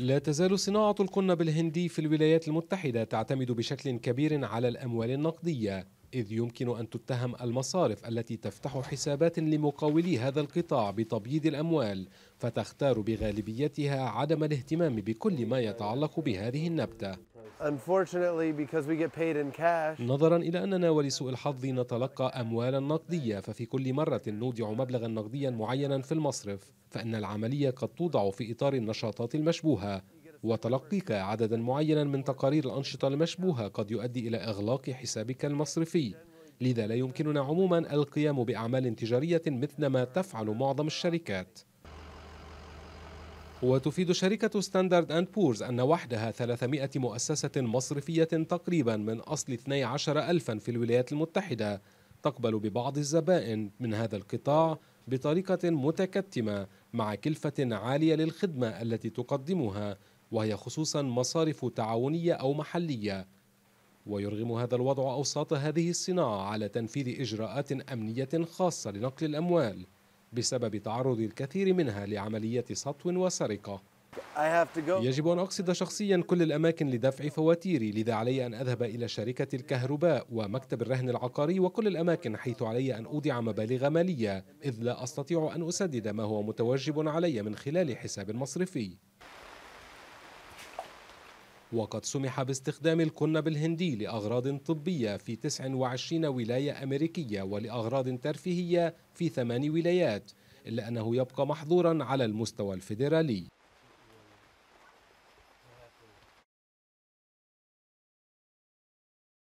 لا تزال صناعة القنب الهندي في الولايات المتحدة تعتمد بشكل كبير على الأموال النقدية إذ يمكن أن تتهم المصارف التي تفتح حسابات لمقاولي هذا القطاع بتبييض الأموال فتختار بغالبيتها عدم الاهتمام بكل ما يتعلق بهذه النبتة نظرا إلى أننا ولسوء الحظ نتلقى أموالا نقدية ففي كل مرة نودع مبلغا نقديا معينا في المصرف فإن العملية قد توضع في إطار النشاطات المشبوهة وتلقيك عددا معينا من تقارير الأنشطة المشبوهة قد يؤدي إلى إغلاق حسابك المصرفي لذا لا يمكننا عموما القيام بأعمال تجارية مثل ما تفعل معظم الشركات وتفيد شركة ستاندرد أند بورز أن وحدها 300 مؤسسة مصرفية تقريبا من أصل 12 ألفا في الولايات المتحدة تقبل ببعض الزبائن من هذا القطاع بطريقة متكتمة مع كلفة عالية للخدمة التي تقدمها وهي خصوصا مصارف تعاونية أو محلية ويرغم هذا الوضع أوساط هذه الصناعة على تنفيذ إجراءات أمنية خاصة لنقل الأموال بسبب تعرض الكثير منها لعملية سطو وسرقة يجب أن أقصد شخصيا كل الأماكن لدفع فواتيري لذا علي أن أذهب إلى شركة الكهرباء ومكتب الرهن العقاري وكل الأماكن حيث علي أن أودع مبالغ مالية إذ لا أستطيع أن أسدد ما هو متوجب علي من خلال حساب مصرفي وقد سمح باستخدام الكنب الهندي لأغراض طبية في 29 ولاية أمريكية ولأغراض ترفيهية في ثمان ولايات إلا أنه يبقى محظورا على المستوى الفيدرالي